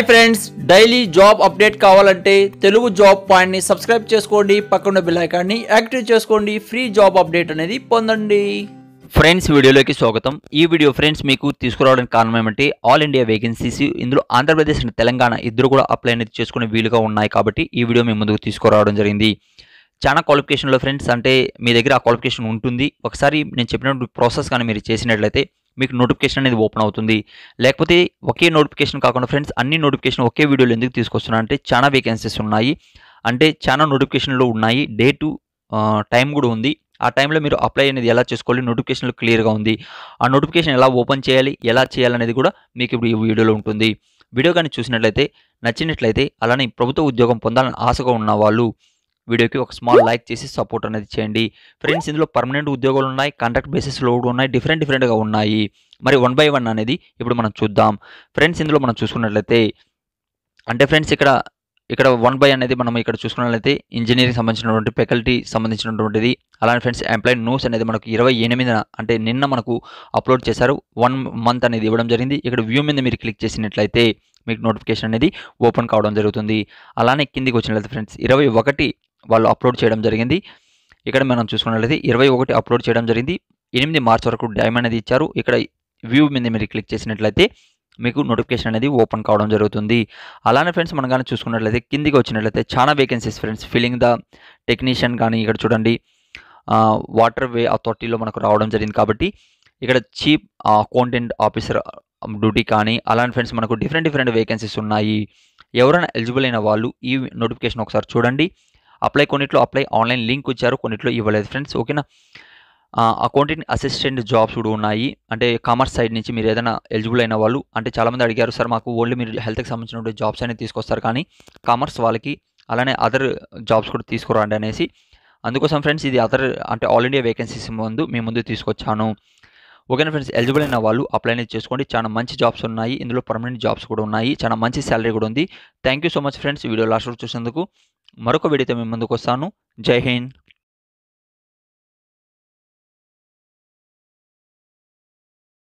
hi friends daily job update కావాలంటే Telugu job పాయింట్ని subscribe చేసుకోండి పక్కన బిల్ ఐకాన్ని యాక్టివేట్ చేసుకోండి ఫ్రీ జాబ్ అప్డేట్ అనేది పొందండి ఫ్రెండ్స్ వీడియోలోకి స్వాగతం ఈ వీడియో ఫ్రెండ్స్ మీకు తీసుకురావడానికి కారణం ఏమంటే ఆల్ ఇండియా వేకెన్సీస్ ఇందులో ఆంధ్రప్రదేశ్ అండ్ తెలంగాణ ఇద్దరు కూడా అప్లై అనేది చేసుకునే వీలుగా ఉన్నాయి కాబట్టి ఈ వీడియో మేము ముందుకు తీసుకురావడం జరిగింది చాలా క్వాలిఫికేషన్లో ఫ్రెండ్స్ అంటే మీ దగ్గర ఆ క్వాలిఫికేషన్ ఉంటుంది ఒకసారి నేను చెప్పినటువంటి ప్రాసెస్ కానీ మీరు చేసినట్లయితే మీకు నోటిఫికేషన్ అనేది ఓపెన్ అవుతుంది లేకపోతే ఒకే నోటిఫికేషన్ కాకుండా ఫ్రెండ్స్ అన్ని నోటిఫికేషన్ ఒకే వీడియోలో ఎందుకు తీసుకొస్తున్నా అంటే చాలా వేకెన్సీస్ ఉన్నాయి అంటే చాలా నోటిఫికేషన్లు ఉన్నాయి డే టు టైం కూడా ఉంది ఆ టైంలో మీరు అప్లై అనేది ఎలా చేసుకోవాలి నోటిఫికేషన్లు క్లియర్గా ఉంది ఆ నోటిఫికేషన్ ఎలా ఓపెన్ చేయాలి ఎలా చేయాలనేది కూడా మీకు ఇప్పుడు ఈ వీడియోలో ఉంటుంది వీడియో కానీ చూసినట్లయితే నచ్చినట్లయితే అలానే ప్రభుత్వ ఉద్యోగం పొందాలని ఆశగా ఉన్నవాళ్ళు వీడియోకి ఒక స్మాల్ లైక్ చేసి సపోర్ట్ అనేది చేయండి ఫ్రెండ్స్ ఇందులో పర్మనెంట్ ఉద్యోగాలు ఉన్నాయి కాంట్రాక్ట్ బేసిస్లో కూడా ఉన్నాయి డిఫరెంట్ డిఫరెంట్గా ఉన్నాయి మరి వన్ బై వన్ అనేది ఇప్పుడు మనం చూద్దాం ఫ్రెండ్స్ ఇందులో మనం చూసుకున్నట్లయితే అంటే ఫ్రెండ్స్ ఇక్కడ ఇక్కడ వన్ బై అనేది మనం ఇక్కడ చూసుకున్నట్లయితే ఇంజనీరింగ్ సంబంధించినటువంటి ఫెకల్టీ సంబంధించినటువంటిది అలానే ఫ్రెండ్స్ ఎంప్లాయీ న్యూస్ అనేది మనకు ఇరవై ఎనిమిదిన అంటే నిన్న మనకు అప్లోడ్ చేశారు వన్ మంత్ అనేది ఇవ్వడం జరిగింది ఇక్కడ వ్యూ మీద మీరు క్లిక్ చేసినట్లయితే మీకు నోటిఫికేషన్ అనేది ఓపెన్ కావడం జరుగుతుంది అలానే కిందికి వచ్చినట్లయితే ఫ్రెండ్స్ ఇరవై ఒకటి వాళ్ళు అప్లోడ్ చేయడం జరిగింది ఇక్కడ మనం చూసుకున్నట్లయితే ఇరవై ఒకటి అప్లోడ్ చేయడం జరిగింది ఎనిమిది మార్చ్ వరకు డైమ్ అనేది ఇచ్చారు ఇక్కడ వ్యూ మీద మీరు క్లిక్ చేసినట్లయితే మీకు నోటిఫికేషన్ అనేది ఓపెన్ కావడం జరుగుతుంది అలానే ఫ్రెండ్స్ మనం కానీ చూసుకున్నట్లయితే కిందికి వచ్చినట్లయితే చాలా vacancies friends filling the technician కానీ ఇక్కడ చూడండి వాటర్ వే అథారిటీలో మనకు రావడం జరిగింది కాబట్టి ఇక్కడ చీఫ్ అకౌంటెంట్ ఆఫీసర్ డ్యూటీ కానీ అలాంటి ఫ్రెండ్స్ మనకు డిఫరెంట్ డిఫరెంట్ వేకెన్సీస్ ఉన్నాయి ఎవరైనా ఎలిజిబుల్ అయిన వాళ్ళు ఈ నోటిఫికేషన్ ఒకసారి చూడండి అప్లై కొన్నిట్లో అప్లై ఆన్లైన్ లింక్ ఇచ్చారు కొన్నిట్లో ఇవ్వలేదు ఫ్రెండ్స్ ఓకేనా అకౌంటింగ్ అసిస్టెంట్ జాబ్స్ కూడా ఉన్నాయి అంటే కామర్స్ సైడ్ నుంచి మీరు ఏదైనా ఎలిజిబుల్ అయిన వాళ్ళు అంటే చాలామంది అడిగారు సార్ మాకు ఓన్లీ మీరు హెల్త్కి సంబంధించిన జాబ్స్ అనేది తీసుకొస్తారు కానీ కామర్స్ వాళ్ళకి అలానే అదర్ జాబ్స్ కూడా తీసుకురండి అనేసి అందుకోసం ఫ్రెండ్స్ ఇది అదర్ అంటే ఆల్ ఇండియా వేకెన్సీస్ ముందు మీ ముందు తీసుకొచ్చాను ఓకేనా ఫ్రెండ్స్ ఎలిజిబుల్ అయిన వాళ్ళు అప్లై అనేది చేసుకోండి చాలా మంచి జాబ్స్ ఉన్నాయి ఇందులో పర్మనెంట్ జాబ్స్ కూడా ఉన్నాయి చాలా మంచి శాలరీ కూడా ఉంది thank you so much friends video last చూసినందుకు మరొక వీడియోతో మేము ముందుకు వస్తాను జై హింద్